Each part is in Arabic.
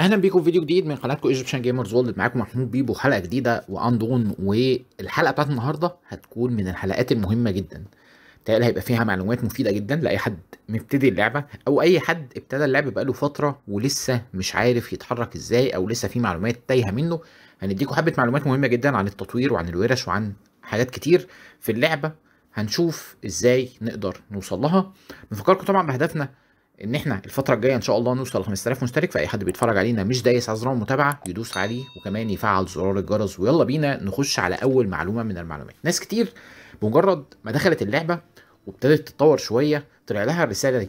اهلا بيكم في فيديو جديد من قناتكم ايجيبشن جيمرز وولد معاكم محمود بيبو حلقه جديده واندون والحلقه بتاعت النهارده هتكون من الحلقات المهمه جدا تقال هيبقى فيها معلومات مفيده جدا لاي حد مبتدي اللعبه او اي حد ابتدى اللعبه بقاله فتره ولسه مش عارف يتحرك ازاي او لسه في معلومات تايهه منه هنديكم حبه معلومات مهمه جدا عن التطوير وعن الورش وعن حاجات كتير في اللعبه هنشوف ازاي نقدر نوصل لها نفكركم طبعا بهدفنا ان احنا الفتره الجايه ان شاء الله نوصل ل 5000 مشترك فاي حد بيتفرج علينا مش دايس على زرار المتابعه يدوس عليه وكمان يفعل زرار الجرس ويلا بينا نخش على اول معلومه من المعلومات ناس كتير بمجرد ما دخلت اللعبه وابتدت تتطور شويه طلع لها الرساله دي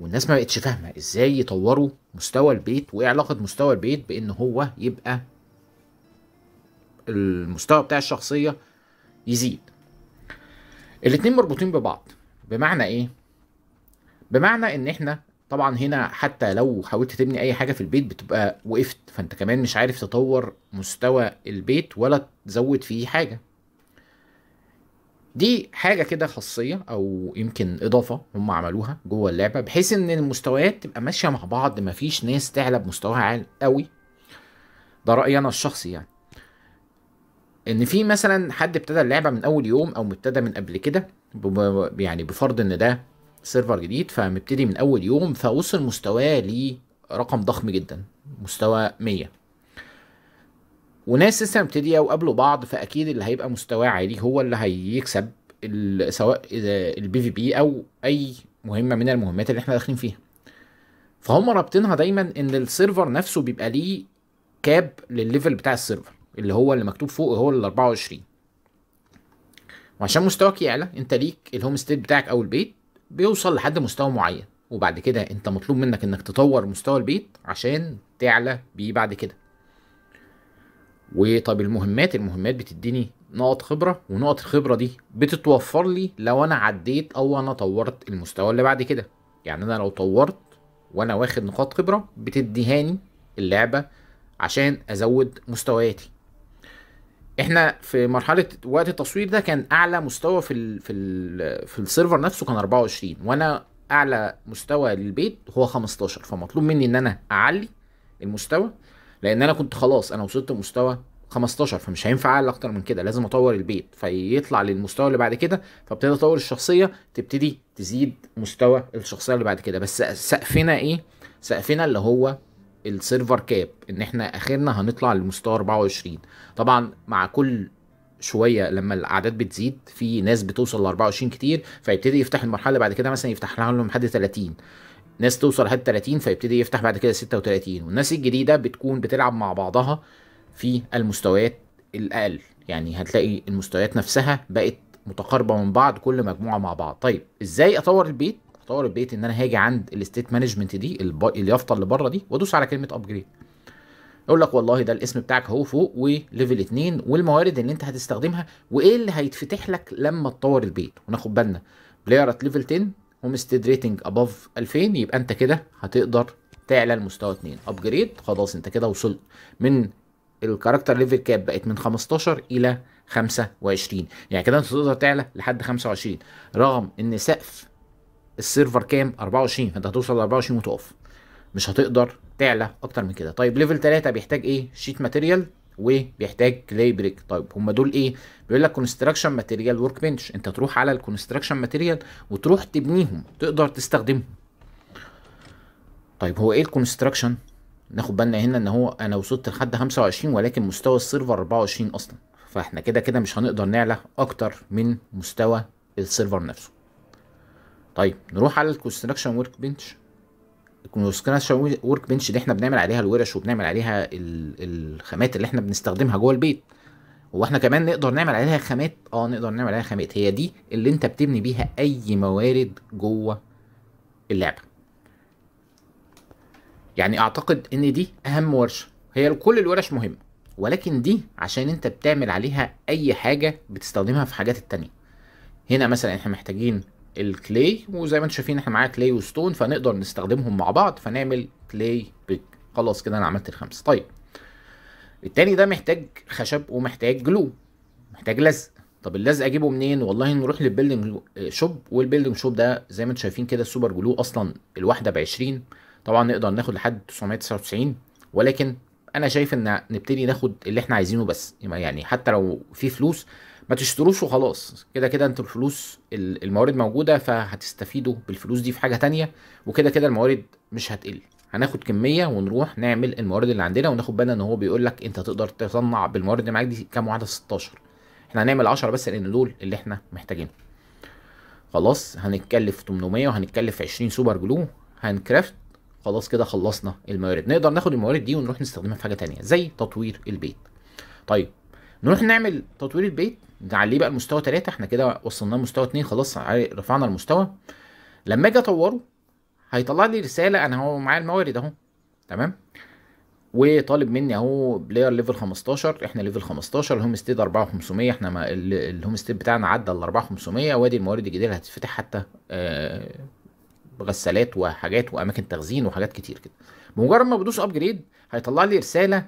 والناس ما بقتش فاهمه ازاي يطوروا مستوى البيت وايه علاقه مستوى البيت بان هو يبقى المستوى بتاع الشخصيه يزيد الاتنين مربوطين ببعض بمعنى ايه بمعنى ان احنا طبعا هنا حتى لو حاولت تبني اي حاجه في البيت بتبقى وقفت فانت كمان مش عارف تطور مستوى البيت ولا تزود فيه حاجه دي حاجه كده خاصيه او يمكن اضافه هم عملوها جوه اللعبه بحيث ان المستويات تبقى ماشيه مع بعض مفيش ناس تعلى بمستواها عالي قوي ده رايي انا الشخصي يعني ان في مثلا حد ابتدى اللعبه من اول يوم او ابتدى من قبل كده يعني بفرض ان ده سيرفر جديد فمبتدي من اول يوم فوصل مستواه لرقم ضخم جدا مستوى 100 وناس لسه مبتديه وقابلوا بعض فاكيد اللي هيبقى مستواه عالي هو اللي هيكسب سواء البي في بي او اي مهمه من المهمات اللي احنا داخلين فيها فهم رابطينها دايما ان السيرفر نفسه بيبقى ليه كاب للليفل بتاع السيرفر اللي هو اللي مكتوب فوق هو ال 24 وعشان مستواك يعلى انت ليك الهوم ستيت بتاعك او البيت بيوصل لحد مستوى معين وبعد كده انت مطلوب منك انك تطور مستوى البيت عشان تعلى بيه بعد كده وطب المهمات المهمات بتديني نقط خبره ونقط الخبره دي بتتوفر لي لو انا عديت او انا طورت المستوى اللي بعد كده يعني انا لو طورت وانا واخد نقاط خبره بتديهاني اللعبه عشان ازود مستوياتي احنا في مرحله وقت التصوير ده كان اعلى مستوى في الـ في الـ في السيرفر نفسه كان 24 وانا اعلى مستوى للبيت هو 15 فمطلوب مني ان انا اعلي المستوى لان انا كنت خلاص انا وصلت لمستوى 15 فمش هينفع اعلى اكتر من كده لازم اطور البيت فيطلع للمستوى اللي بعد كده فابتدي اطور الشخصيه تبتدي تزيد مستوى الشخصيه اللي بعد كده بس سقفنا ايه سقفنا اللي هو السيرفر كاب ان احنا اخرنا هنطلع لمستوى 24 طبعا مع كل شويه لما الاعداد بتزيد في ناس بتوصل ل 24 كتير فيبتدي يفتح المرحله اللي بعد كده مثلا يفتح لهم لحد 30 ناس توصل لحد 30 فيبتدي يفتح بعد كده 36 والناس الجديده بتكون بتلعب مع بعضها في المستويات الاقل يعني هتلاقي المستويات نفسها بقت متقاربه من بعض كل مجموعه مع بعض طيب ازاي اطور البيت طور بقيت ان انا هاجي عند الاستيت مانجمنت دي اليافطه اللي بره دي وادوس على كلمه ابجريد يقول لك والله ده الاسم بتاعك اهو فوق وليفل 2 والموارد اللي انت هتستخدمها وايه اللي هيتفتح لك لما تطور البيت وناخد بالنا بلاير ات ليفل 10 ستيد ريتنج اباف 2000 يبقى انت كده هتقدر تعلى لمستوى 2 ابجريد خلاص انت كده وصلت من الكاركتر ليفل كاب بقت من 15 الى 25 يعني كده انت تقدر تعلى لحد 25 رغم ان سقف السيرفر كام 24 فانت هتوصل ل 24 وتقف مش هتقدر تعلى اكتر من كده طيب ليفل 3 بيحتاج ايه شيت ماتيريال وبيحتاج كلاي بريك طيب هم دول ايه بيقول لك كونستراكشن ماتيريال ورك بنش انت تروح على الكونستراكشن ماتيريال وتروح تبنيهم تقدر تستخدمهم طيب هو ايه الكونستراكشن ناخد بالنا هنا ان هو انا وصلت لحد 25 ولكن مستوى السيرفر 24 اصلا فاحنا كده كده مش هنقدر نعلى اكتر من مستوى السيرفر نفسه طيب نروح على الكونستراكشن ورك بنش الكونستراكشن ورك بنش اللي احنا بنعمل عليها الورش وبنعمل عليها الخامات اللي احنا بنستخدمها جوه البيت هو احنا كمان نقدر نعمل عليها خامات اه نقدر نعمل عليها خامات هي دي اللي انت بتبني بيها اي موارد جوه اللعبه يعني اعتقد ان دي اهم ورشه هي كل الورش مهمه ولكن دي عشان انت بتعمل عليها اي حاجه بتستخدمها في حاجات التانية هنا مثلا احنا محتاجين الكلي وزي ما انتم شايفين احنا معايا كلي وستون فنقدر نستخدمهم مع بعض فنعمل كلي بيج خلاص كده انا عملت الخمسه طيب التاني ده محتاج خشب ومحتاج جلو محتاج لزق طب اللزق اجيبه منين والله نروح للبيلدنج شوب والبيلدنج شوب ده زي ما انتم شايفين كده السوبر جلو اصلا الواحده ب 20 طبعا نقدر ناخد لحد 999 ولكن انا شايف ان نبتدي ناخد اللي احنا عايزينه بس يعني حتى لو في فلوس ما تشتروش وخلاص كده كده انتوا الفلوس الموارد موجوده فهتستفيدوا بالفلوس دي في حاجه تانية وكده كده الموارد مش هتقل هناخد كميه ونروح نعمل الموارد اللي عندنا وناخد بالنا ان هو بيقول لك انت تقدر تصنع بالموارد اللي معاك دي كام واحده 16 احنا هنعمل 10 بس لان دول اللي احنا محتاجينهم خلاص هنتكلف 800 وهنتكلف 20 سوبر جلو هنكرافت خلاص كده خلصنا الموارد نقدر ناخد الموارد دي ونروح نستخدمها في حاجه تانية زي تطوير البيت طيب نروح نعمل تطوير البيت نعليه بقى المستوى 3 احنا كده وصلناه لمستوى 2 خلاص رفعنا المستوى لما اجي اطوره هيطلع لي رساله انا هو معايا الموارد اهو تمام وطالب مني اهو بلاير ليفل 15 احنا ليفل 15 الهوم ستيد 4500 احنا الهوم ستيد بتاعنا عدى ال 4500 وادي الموارد الجديده اللي هتتفتح حتى آه غسالات وحاجات واماكن تخزين وحاجات كتير كده بمجرد ما بدوس ابجريد هيطلع لي رساله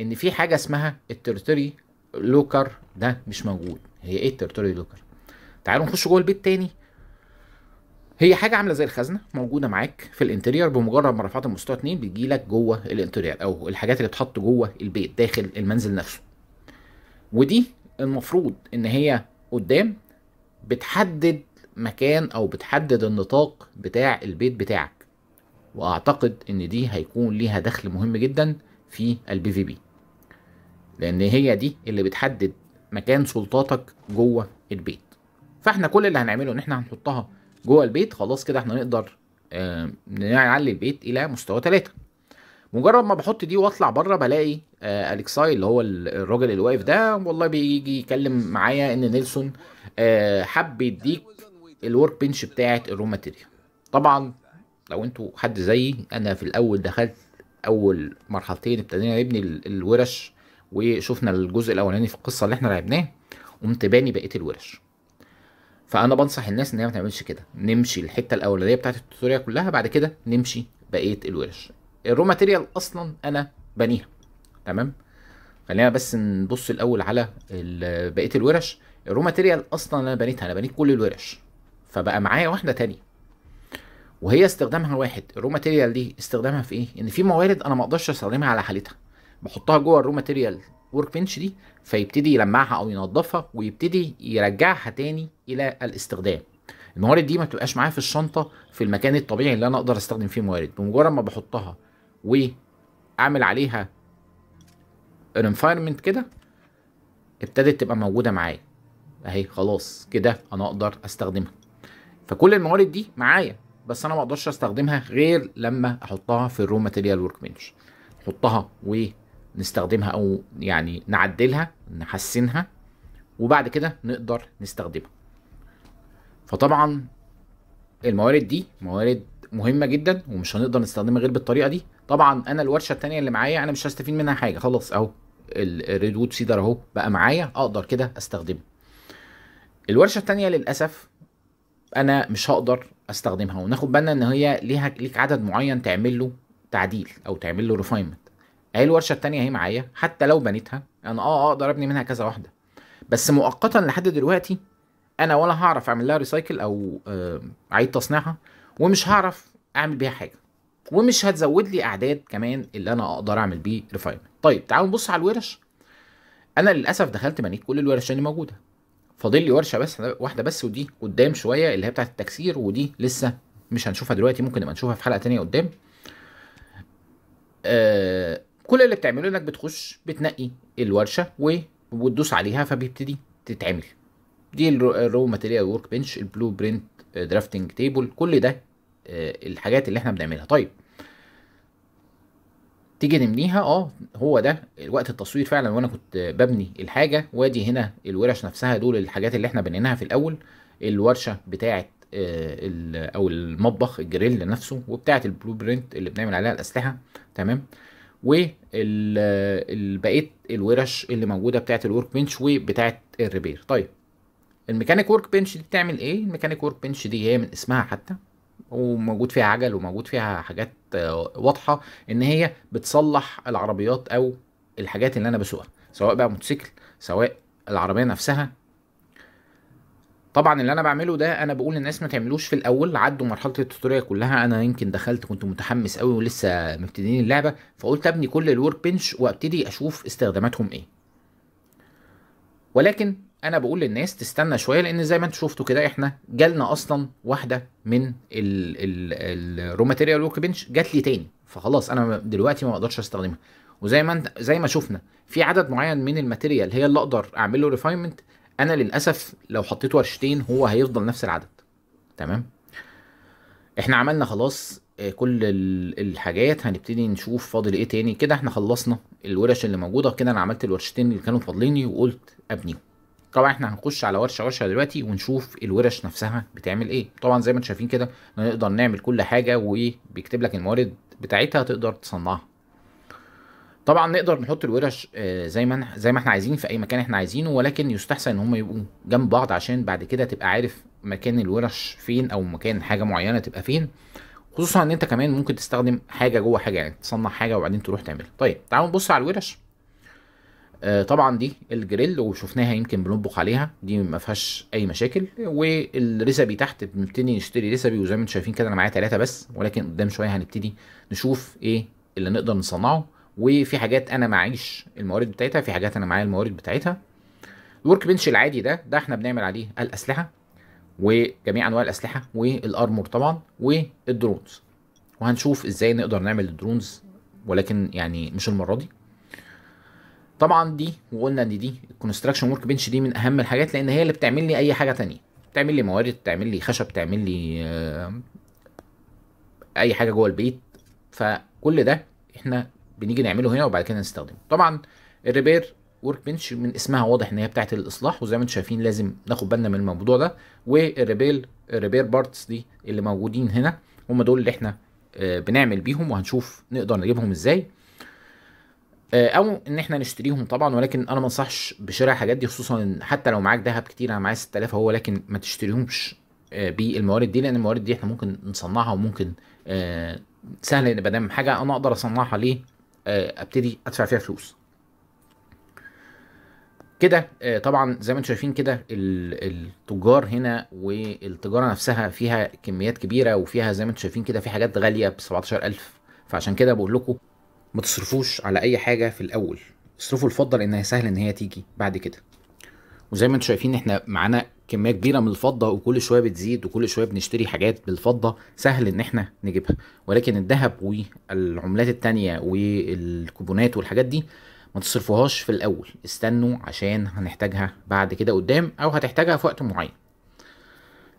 ان في حاجه اسمها التريتوري لوكر ده مش موجود هي ايه التريتوري لوكر تعالوا نخش جوه البيت تاني هي حاجه عامله زي الخزنه موجوده معاك في الانتريور بمجرد ما رفعت المستوى 2 بيجي لك جوه الانتريور او الحاجات اللي اتحط جوه البيت داخل المنزل نفسه ودي المفروض ان هي قدام بتحدد مكان او بتحدد النطاق بتاع البيت بتاعك واعتقد ان دي هيكون ليها دخل مهم جدا في البي في بي لان هي دي اللي بتحدد مكان سلطاتك جوه البيت فاحنا كل اللي هنعمله ان احنا هنحطها جوه البيت خلاص كده احنا نقدر نعلي البيت الى مستوى ثلاثة مجرد ما بحط دي واطلع بره بلاقي آه، الكساي اللي هو الراجل اللي واقف ده والله بيجي يكلم معايا ان نيلسون آه، حب يديك الورك بنش بتاعه الرو ماتيريال طبعا لو انتوا حد زيي انا في الاول دخلت اول مرحلتين ابتدينا نبني الورش وشفنا الجزء الاولاني في القصه اللي احنا لعبناه قمت باني بقيه الورش فانا بنصح الناس ان هي ما تعملش كده نمشي الحته الاولانيه بتاعه التوتوريال كلها بعد كده نمشي بقيه الورش الرو ماتيريال اصلا انا بنيها تمام خلينا بس نبص الاول على بقيه الورش الرو ماتيريال اصلا انا بنيتها انا بنيت كل الورش فبقى معايا واحده ثانيه وهي استخدامها واحد الرو ماتيريال دي استخدامها في ايه ان في موارد انا ما اقدرش استخدمها على حالتها بحطها جوه الرو ماتيريال ورك بنش دي فيبتدي يلمعها او ينظفها ويبتدي يرجعها تاني الى الاستخدام الموارد دي ما بتبقاش معايا في الشنطه في المكان الطبيعي اللي انا اقدر استخدم فيه موارد بمجرد ما بحطها واعمل عليها انفايرمنت كده ابتدت تبقى موجوده معايا اهي خلاص كده انا اقدر استخدمها فكل الموارد دي معايا بس انا ما اقدرش استخدمها غير لما احطها في الرو ماتيريال ورك بنش احطها و نستخدمها او يعني نعدلها نحسنها وبعد كده نقدر نستخدمها فطبعا الموارد دي موارد مهمه جدا ومش هنقدر نستخدمها غير بالطريقه دي طبعا انا الورشه التانية اللي معايا انا مش هستفيد منها حاجه خلاص اهو الريد وود سيدر اهو بقى معايا اقدر كده استخدمه الورشه التانية للاسف انا مش هقدر استخدمها وناخد بالنا ان هي ليها ليك عدد معين تعمل له تعديل او تعمل له ريفاينمنت اهي الورشه الثانيه اهي معايا حتى لو بنيتها انا اه اقدر آه، ابني منها كذا واحده بس مؤقتا لحد دلوقتي انا ولا هعرف اعمل لها ريسايكل او آه اعيد تصنيعها ومش هعرف اعمل بيها حاجه ومش هتزود لي اعداد كمان اللي انا اقدر اعمل بيه ريفاينمنت طيب تعالوا نبص على الورش انا للاسف دخلت بنيت كل الورش اللي موجوده فاضل لي ورشه بس واحده بس ودي قدام شويه اللي هي بتاعه التكسير ودي لسه مش هنشوفها دلوقتي ممكن نبقى نشوفها في حلقه تانية قدام آه كل اللي بتعمله انك بتخش بتنقي الورشه وتدوس عليها فبيبتدي تتعمل دي الرو ماتيريال ورك بنش البلو برنت درافتنج تيبل كل ده آه، الحاجات اللي احنا بنعملها طيب تيجي نمنيها اه هو ده وقت التصوير فعلا وانا كنت ببني الحاجه وادي هنا الورش نفسها دول الحاجات اللي احنا بنيناها في الاول الورشه بتاعه آه، او المطبخ الجريل نفسه وبتاعه البلو برنت اللي بنعمل عليها الاسلحه تمام وبقيه الورش اللي موجوده بتاعه الورك بنش وبتاعه الريبير طيب الميكانيك ورك بنش دي بتعمل ايه الميكانيك ورك بنش دي هي من اسمها حتى وموجود فيها عجل وموجود فيها حاجات آه، واضحه ان هي بتصلح العربيات او الحاجات اللي انا بسوقها سواء بقى موتوسيكل سواء العربيه نفسها طبعا اللي انا بعمله ده انا بقول للناس ما تعملوش في الاول عدوا مرحله التوتوريال كلها انا يمكن دخلت كنت متحمس قوي ولسه مبتدئين اللعبه فقلت ابني كل الورك بنش وابتدي اشوف استخداماتهم ايه ولكن انا بقول للناس تستنى شويه لان زي ما انتم شفتوا كده احنا جالنا اصلا واحده من الرو ماتيريال ورك بنش جات لي تاني فخلاص انا دلوقتي ما اقدرش استخدمها وزي ما انت زي ما شفنا في عدد معين من الماتيريال هي اللي اقدر اعمل له ريفاينمنت انا للاسف لو حطيت ورشتين هو هيفضل نفس العدد تمام احنا عملنا خلاص آه، كل الحاجات هنبتدي نشوف فاضل ايه تاني كده احنا خلصنا الورش اللي موجوده كده انا عملت الورشتين اللي كانوا فاضليني وقلت ابنيهم طبعا احنا هنخش على ورشه ورشه دلوقتي ونشوف الورش نفسها بتعمل ايه طبعا زي ما انتم شايفين كده نقدر نعمل كل حاجه وبيكتب لك الموارد بتاعتها تقدر تصنعها طبعا نقدر نحط الورش آه، زي ما زي ما احنا عايزين في اي مكان احنا عايزينه ولكن يستحسن ان هم يبقوا جنب بعض عشان بعد كده تبقى عارف مكان الورش فين او مكان حاجه معينه تبقى فين خصوصا ان انت كمان ممكن تستخدم حاجه جوه حاجه يعني تصنع حاجه وبعدين تروح تعملها طيب تعالوا نبص على الورش آه، طبعا دي الجريل وشفناها يمكن بنطبخ عليها دي ما فيهاش اي مشاكل والريسبي تحت بنبتدي نشتري ريسبي وزي ما انتم شايفين كده انا معايا ثلاثه بس ولكن قدام شويه هنبتدي نشوف ايه اللي نقدر نصنعه وفي حاجات انا معيش الموارد بتاعتها في حاجات انا معايا الموارد بتاعتها الورك بنش العادي ده ده احنا بنعمل عليه الاسلحه وجميع انواع الاسلحه والارمور طبعا والدرونز وهنشوف ازاي نقدر نعمل الدرونز ولكن يعني مش المره دي طبعا دي وقلنا ان دي الكونستراكشن ورك بنش دي من اهم الحاجات لان هي اللي بتعمل لي اي حاجه تانية بتعمل لي موارد بتعمل لي خشب بتعمل لي آه، اي حاجه جوه البيت فكل ده احنا بنيجي نعمله هنا وبعد كده نستخدمه طبعا الريبير ورك بنش من اسمها واضح ان هي بتاعه الاصلاح وزي ما انتم شايفين لازم ناخد بالنا من الموضوع ده والريبيل الريبير بارتس دي اللي موجودين هنا هم دول اللي احنا آه، بنعمل بيهم وهنشوف نقدر نجيبهم ازاي آه، او ان احنا نشتريهم طبعا ولكن انا ما انصحش بشراء الحاجات دي خصوصا حتى لو معاك ذهب كتير انا معايا 6000 اهو لكن ما تشتريهمش آه، بالموارد دي لان الموارد دي احنا ممكن نصنعها وممكن سهل ان بدل حاجه انا اقدر اصنعها ليه آه، ابتدي ادفع فيها فلوس كده آه، طبعا زي ما انتم شايفين كده التجار هنا والتجاره نفسها فيها كميات كبيره وفيها زي ما انتم شايفين كده في حاجات غاليه ب 17000 فعشان كده بقول لكم ما تصرفوش على اي حاجه في الاول اصرفوا الفضه لانها سهل ان هي تيجي بعد كده وزي ما انتم شايفين احنا معانا كميه كبيره من الفضه وكل شويه بتزيد وكل شويه بنشتري حاجات بالفضه سهل ان احنا نجيبها ولكن الذهب والعملات التانية والكوبونات والحاجات دي ما تصرفوهاش في الاول استنوا عشان هنحتاجها بعد كده قدام او هتحتاجها في وقت معين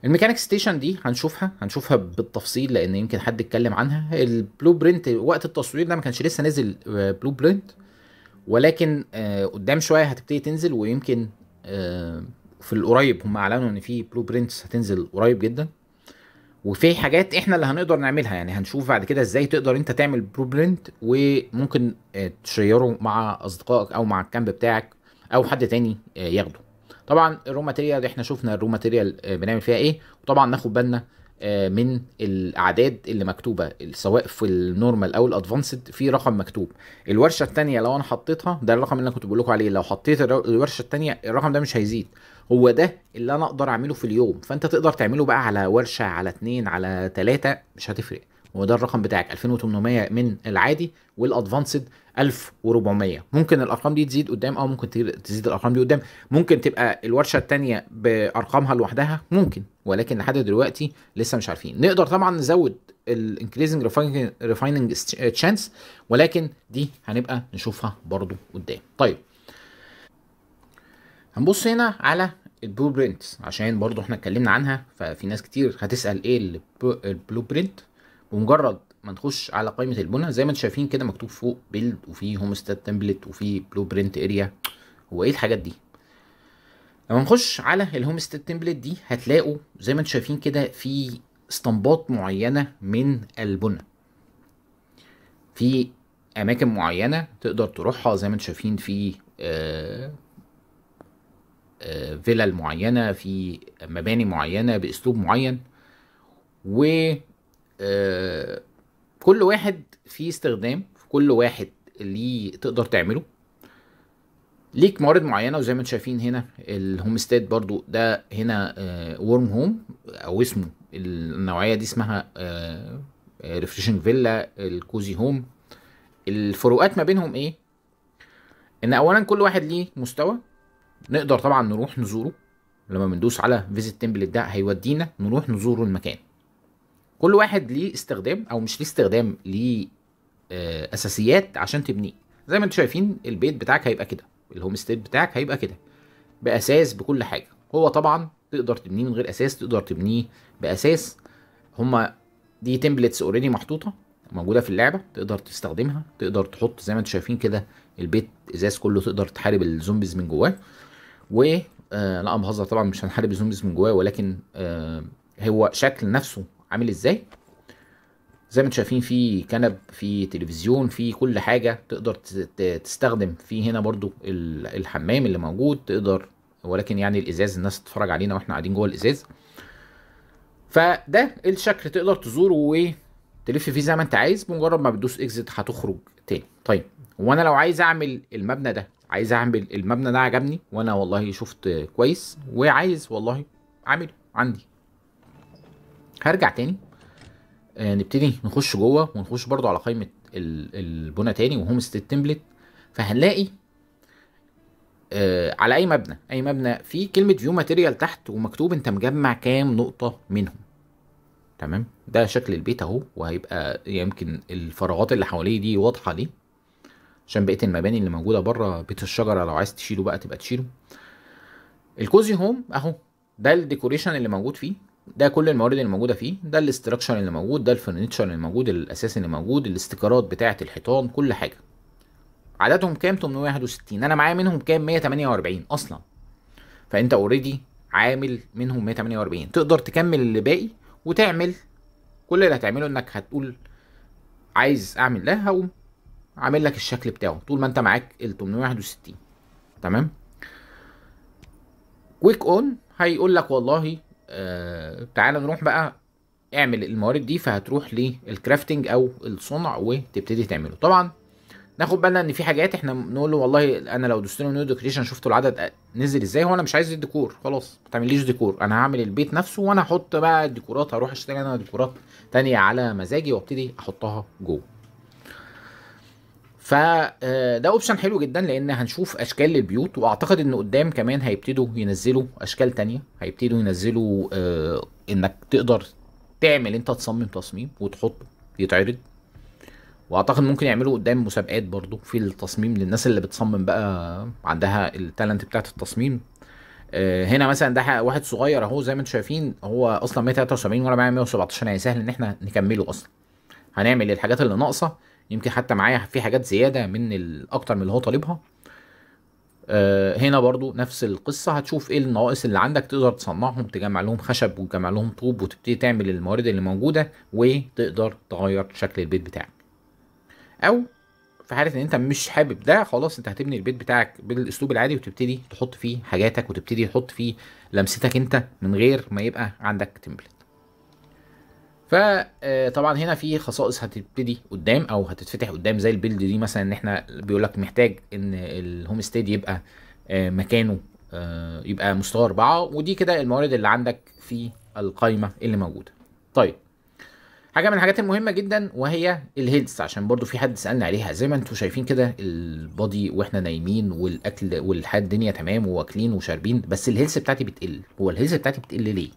الميكانيك ستيشن دي هنشوفها هنشوفها بالتفصيل لان يمكن حد اتكلم عنها البلو برنت وقت التصوير ده ما كانش لسه نازل آه، بلو برنت ولكن آه، قدام شويه هتبتدي تنزل ويمكن آه، في القريب هم اعلنوا ان في بلو برينتس هتنزل قريب جدا وفي حاجات احنا اللي هنقدر نعملها يعني هنشوف بعد كده ازاي تقدر انت تعمل بلو برينت وممكن آه، تشيره مع اصدقائك او مع الكامب بتاعك او حد تاني آه، ياخده طبعا الرو ماتيريال احنا شفنا الرو ماتيريال آه، بنعمل فيها ايه وطبعا ناخد بالنا من الاعداد اللي مكتوبه سواء في النورمال او الادفانسد في رقم مكتوب الورشه الثانيه لو انا حطيتها ده الرقم اللي انا كنت بقول لكم عليه لو حطيت الورشه الثانيه الرقم ده مش هيزيد هو ده اللي انا اقدر اعمله في اليوم فانت تقدر تعمله بقى على ورشه على اتنين على تلاته مش هتفرق هو ده الرقم بتاعك 2800 من العادي والادفانسد 1400 ممكن الارقام دي تزيد قدام او ممكن تزيد الارقام دي قدام ممكن تبقى الورشه الثانيه بارقامها لوحدها ممكن ولكن لحد دلوقتي لسه مش عارفين نقدر طبعا نزود الانكريزنج ريفايننج تشانس ولكن دي هنبقى نشوفها برضو قدام طيب هنبص هنا على البلو برنت عشان برضو احنا اتكلمنا عنها ففي ناس كتير هتسال ايه البلو برنت بمجرد ما نخش على قائمه البنى زي ما انتم شايفين كده مكتوب فوق بيلد وفي هومستاد تمبلت وفي بلو برنت اريا هو ايه الحاجات دي لما نخش على الهومستاد تمبلت دي هتلاقوا زي ما انتم شايفين كده في استنباط معينه من البنى في اماكن معينه تقدر تروحها زي ما انتم شايفين في آه آه، فيلل معينه في مباني معينه باسلوب معين و آه، كل واحد فيه استخدام في كل واحد ليه تقدر تعمله ليك موارد معينه وزي ما انتم شايفين هنا الهومستاد برضو ده هنا ورم آه، هوم او اسمه النوعيه دي اسمها ريفريشنج فيلا الكوزي هوم الفروقات ما بينهم ايه ان اولا كل واحد ليه مستوى نقدر طبعا نروح نزوره لما بندوس على فيزيت تمبلت ده هيودينا نروح نزوره المكان كل واحد ليه استخدام او مش ليه استخدام ليه آه اساسيات عشان تبنيه زي ما انتم شايفين البيت بتاعك هيبقى كده الهوم ستيد بتاعك هيبقى كده باساس بكل حاجه هو طبعا تقدر تبنيه من غير اساس تقدر تبنيه باساس هما دي تمبلتس اوريدي محطوطه موجوده في اللعبه تقدر تستخدمها تقدر تحط زي ما انتم شايفين كده البيت ازاز كله تقدر تحارب الزومبيز من جواه و آه لا بهزر طبعا مش هنحارب الزومبيز من جواه ولكن آه هو شكل نفسه عامل ازاي زي ما انتم شايفين في كنب في تلفزيون في كل حاجه تقدر تستخدم في هنا برضو الحمام اللي موجود تقدر ولكن يعني الازاز الناس تتفرج علينا واحنا قاعدين جوه الازاز فده الشكل تقدر تزوره وتلف فيه زي ما انت عايز بمجرد ما بتدوس اكزيت هتخرج تاني طيب وانا لو عايز اعمل المبنى ده عايز اعمل المبنى ده عجبني وانا والله شفت كويس وعايز والله اعمله عندي هرجع تاني آه نبتدي نخش جوه ونخش برضو على قائمه البنى تاني وهوم ستيت تمبلت فهنلاقي آه على اي مبنى اي مبنى في كلمه فيو ماتيريال تحت ومكتوب انت مجمع كام نقطه منهم تمام ده شكل البيت اهو وهيبقى يمكن الفراغات اللي حواليه دي واضحه ليه عشان بقيه المباني اللي موجوده بره بيت الشجره لو عايز تشيله بقى تبقى تشيله الكوزي هوم اهو ده الديكوريشن اللي موجود فيه ده كل الموارد اللي موجوده فيه ده الاستراكشر اللي موجود ده الفرنتشر اللي موجود الاساس اللي موجود الاستيكرات بتاعه الحيطان كل حاجه عددهم كام 861 انا معايا منهم كام 148 اصلا فانت اوريدي عامل منهم 148 تقدر تكمل اللي باقي وتعمل كل اللي هتعمله انك هتقول عايز اعمل ده هقوم عامل لك الشكل بتاعه طول ما انت معاك ال 861 تمام كويك اون هيقول لك والله آه تعالى نروح بقى اعمل الموارد دي فهتروح للكرافتنج او الصنع وتبتدي تعمله طبعا ناخد بالنا ان في حاجات احنا نقول له والله انا لو دوست له نيو ديكوريشن شفت العدد نزل ازاي هو انا مش عايز الديكور خلاص ما تعمليش ديكور انا هعمل البيت نفسه وانا هحط بقى الديكورات هروح اشتري انا ديكورات تانية على مزاجي وابتدي احطها جوه فده آه، اوبشن حلو جدا لان هنشوف اشكال للبيوت واعتقد ان قدام كمان هيبتدوا ينزلوا اشكال تانية هيبتدوا ينزلوا آه، انك تقدر تعمل انت تصمم تصميم وتحطه يتعرض واعتقد ممكن يعملوا قدام مسابقات برضو في التصميم للناس اللي بتصمم بقى عندها التالنت بتاعت التصميم آه، هنا مثلا ده واحد صغير اهو زي ما انتم شايفين هو اصلا 173 وانا معايا 117 يعني سهل ان احنا نكمله اصلا هنعمل الحاجات اللي ناقصه يمكن حتى معايا في حاجات زياده من اكتر من اللي هو طالبها آه، هنا برضو نفس القصة هتشوف ايه النواقص اللي عندك تقدر تصنعهم تجمع لهم خشب وتجمع لهم طوب وتبتدي تعمل الموارد اللي موجودة وتقدر تغير شكل البيت بتاعك او في حالة ان انت مش حابب ده خلاص انت هتبني البيت بتاعك بالاسلوب العادي وتبتدي تحط فيه حاجاتك وتبتدي تحط فيه لمستك انت من غير ما يبقى عندك تمبلت فطبعا آه، هنا في خصائص هتبتدي قدام او هتتفتح قدام زي البيلد دي مثلا ان احنا بيقول لك محتاج ان الهوم ستيد يبقى آه، مكانه آه، يبقى مستوى اربعه ودي كده الموارد اللي عندك في القايمه اللي موجوده. طيب حاجه من الحاجات المهمه جدا وهي الهيلث عشان برضو في حد سالنا عليها زي ما انتم شايفين كده البادي واحنا نايمين والاكل والحياه الدنيا تمام واكلين وشاربين بس الهيلث بتاعتي بتقل هو الهيلث بتاعتي بتقل ليه؟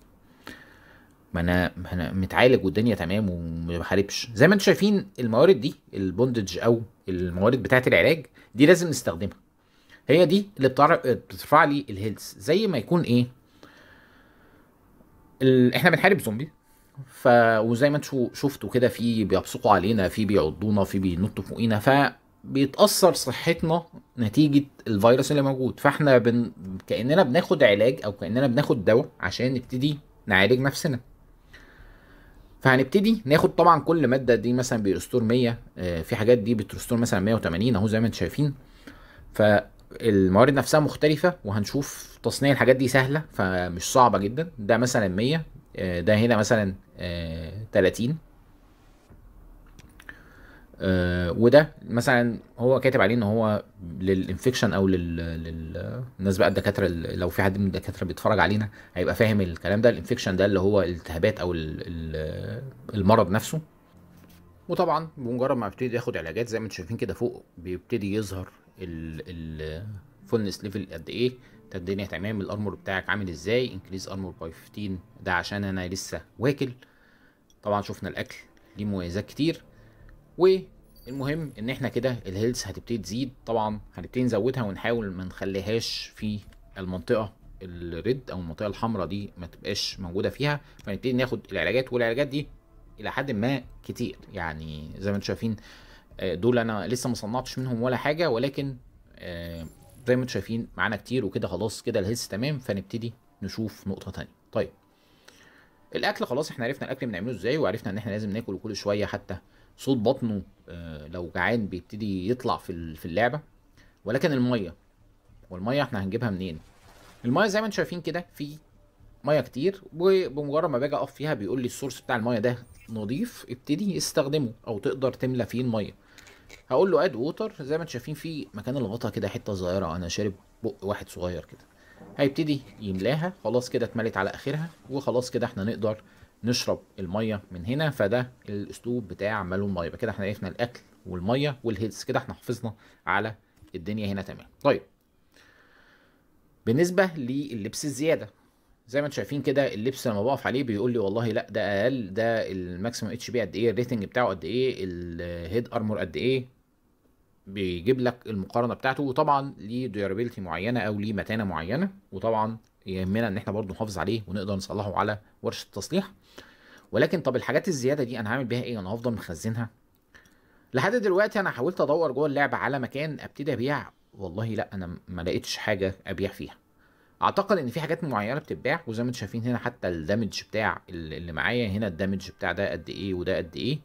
ما انا ما انا متعالج والدنيا تمام وما بحاربش زي ما انتم شايفين الموارد دي البوندج او الموارد بتاعه العلاج دي لازم نستخدمها هي دي اللي بترفع لي الهيلث زي ما يكون ايه ال... احنا بنحارب زومبي ف وزي ما انتم شفتوا كده في بيبصقوا علينا في بيعضونا في بينطوا فوقينا ف بيتاثر صحتنا نتيجه الفيروس اللي موجود فاحنا بن... كاننا بناخد علاج او كاننا بناخد دواء عشان نبتدي نعالج نفسنا فهنبتدي ناخد طبعا كل ماده دي مثلا بيرستور 100 آه، في حاجات دي بترستور مثلا 180 اهو زي ما انتم شايفين فالموارد نفسها مختلفه وهنشوف تصنيع الحاجات دي سهله فمش صعبه جدا ده مثلا 100 آه، ده هنا مثلا 30 آه، آه وده مثلا هو كاتب عليه ان هو للانفكشن او لل للناس بقى الدكاتره لو في حد من الدكاتره بيتفرج علينا هيبقى فاهم الكلام ده الانفكشن ده اللي هو الالتهابات او ال ال المرض نفسه وطبعا بمجرد ما بيبتدي ياخد علاجات زي ما انتم شايفين كده فوق بيبتدي يظهر الفولنس ليفل قد ايه انت الدنيا تمام الارمور بتاعك عامل ازاي انكريز ارمور باي 15 ده عشان انا لسه واكل طبعا شفنا الاكل ليه مميزات كتير والمهم ان احنا كده الهيلث هتبتدي تزيد طبعا هنبتدي نزودها ونحاول ما نخليهاش في المنطقه الريد او المنطقه الحمراء دي ما تبقاش موجوده فيها فنبتدي ناخد العلاجات والعلاجات دي الى حد ما كتير يعني زي ما انتم شايفين آه، دول انا لسه ما صنعتش منهم ولا حاجه ولكن آه، زي ما انتم شايفين معانا كتير وكده خلاص كده الهيلث تمام فنبتدي نشوف نقطه ثانيه طيب الاكل خلاص احنا عرفنا الاكل بنعمله ازاي وعرفنا ان احنا لازم ناكل كل شويه حتى صوت بطنه آه، لو جعان بيبتدي يطلع في في اللعبه ولكن الميه والميه احنا هنجيبها منين الميه زي ما انتم شايفين كده في ميه كتير وبمجرد ما باجي اقف فيها بيقول لي السورس بتاع الميه ده نظيف ابتدي استخدمه او تقدر تملى فيه الميه هقول له اد ووتر زي ما انتم شايفين في مكان الغطا كده حته صغيره انا شارب بق واحد صغير كده هيبتدي يملاها خلاص كده اتملت على اخرها وخلاص كده احنا نقدر نشرب الميه من هنا فده الاسلوب بتاع ملون الميه كده احنا عرفنا الاكل والميه والهيلث كده احنا حافظنا على الدنيا هنا تمام طيب بالنسبه للبس الزياده زي ما انتم شايفين كده اللبس لما بقف عليه بيقول لي والله لا ده اقل ده الماكسيمم اتش بي قد ايه الريتنج بتاعه قد ايه الهيد ارمور قد ايه بيجيب لك المقارنه بتاعته وطبعا ليه ديورابيلتي معينه او ليه متانه معينه وطبعا يهمنا ان احنا برضو نحافظ عليه ونقدر نصلحه على ورشه التصليح ولكن طب الحاجات الزياده دي انا هعمل بيها ايه انا هفضل مخزنها لحد دلوقتي انا حاولت ادور جوه اللعبه على مكان ابتدي ابيع والله لا انا ما لقيتش حاجه ابيع فيها اعتقد ان في حاجات معينه بتتباع وزي ما انتم شايفين هنا حتى الدمج بتاع اللي معايا هنا الدمج بتاع ده قد ايه وده قد ايه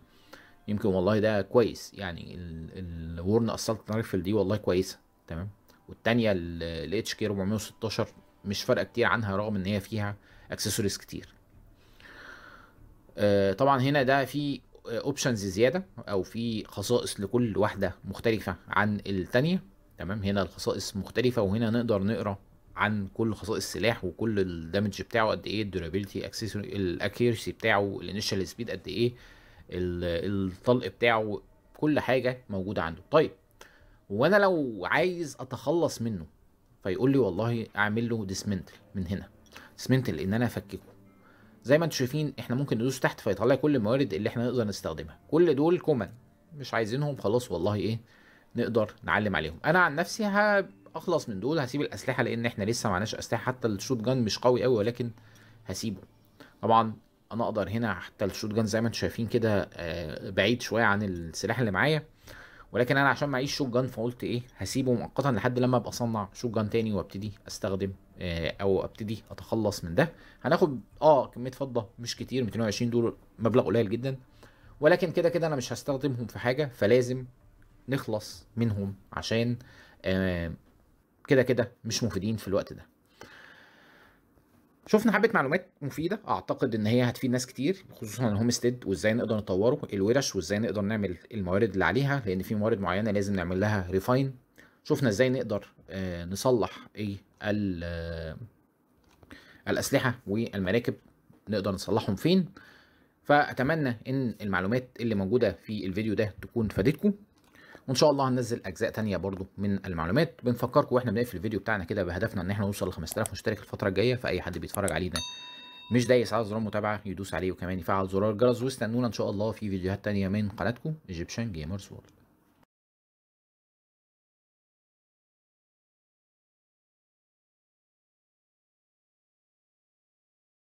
يمكن والله ده كويس يعني الورن اسالت رايفل دي والله كويسه تمام والتانيه الاتش كي 416 مش فارقه كتير عنها رغم ان هي فيها اكسسوارز كتير آه، طبعا هنا ده في اوبشنز زياده او في خصائص لكل واحده مختلفه عن الثانيه تمام هنا الخصائص مختلفه وهنا نقدر نقرا عن كل خصائص السلاح وكل الدمج بتاعه قد ايه الدورابيلتي اكسسوري الاكيرسي بتاعه الانيشال سبيد قد ايه الطلق بتاعه كل حاجه موجوده عنده طيب وانا لو عايز اتخلص منه فيقول لي والله اعمل له ديسمنتل من هنا ديسمنتل ان انا افككه زي ما انتم شايفين احنا ممكن ندوس تحت فيطلع كل الموارد اللي احنا نقدر نستخدمها كل دول كومن مش عايزينهم خلاص والله ايه نقدر نعلم عليهم انا عن نفسي هخلص من دول هسيب الاسلحه لان احنا لسه معناش اسلحه حتى الشوت جان مش قوي قوي ولكن هسيبه طبعا انا اقدر هنا حتى الشوت جان زي ما انتم شايفين كده آه، بعيد شويه عن السلاح اللي معايا ولكن انا عشان معيش شوت جان فقلت ايه هسيبه مؤقتا لحد لما ابقى اصنع شوت جان تاني وابتدي استخدم آه، او ابتدي اتخلص من ده هناخد اه كميه فضه مش كتير 220 دولار مبلغ قليل جدا ولكن كده كده انا مش هستخدمهم في حاجه فلازم نخلص منهم عشان آه، كده كده مش مفيدين في الوقت ده شفنا حبه معلومات مفيده اعتقد ان هي هتفيد ناس كتير خصوصا الهوم ستيد وازاي نقدر نطوره الورش وازاي نقدر نعمل الموارد اللي عليها لان في موارد معينه لازم نعمل لها ريفاين شفنا ازاي نقدر آه، نصلح ايه آه، الاسلحه والمراكب نقدر نصلحهم فين فاتمنى ان المعلومات اللي موجوده في الفيديو ده تكون فادتكم وان شاء الله هننزل اجزاء تانية برضو من المعلومات بنفكركم واحنا بنقفل الفيديو بتاعنا كده بهدفنا ان احنا نوصل ل 5000 مشترك الفتره الجايه فاي حد بيتفرج علينا مش دايس على زرار متابعه يدوس عليه وكمان يفعل زرار الجرس واستنونا ان شاء الله في فيديوهات تانية من قناتكم ايجيبشن جيمرز وورلد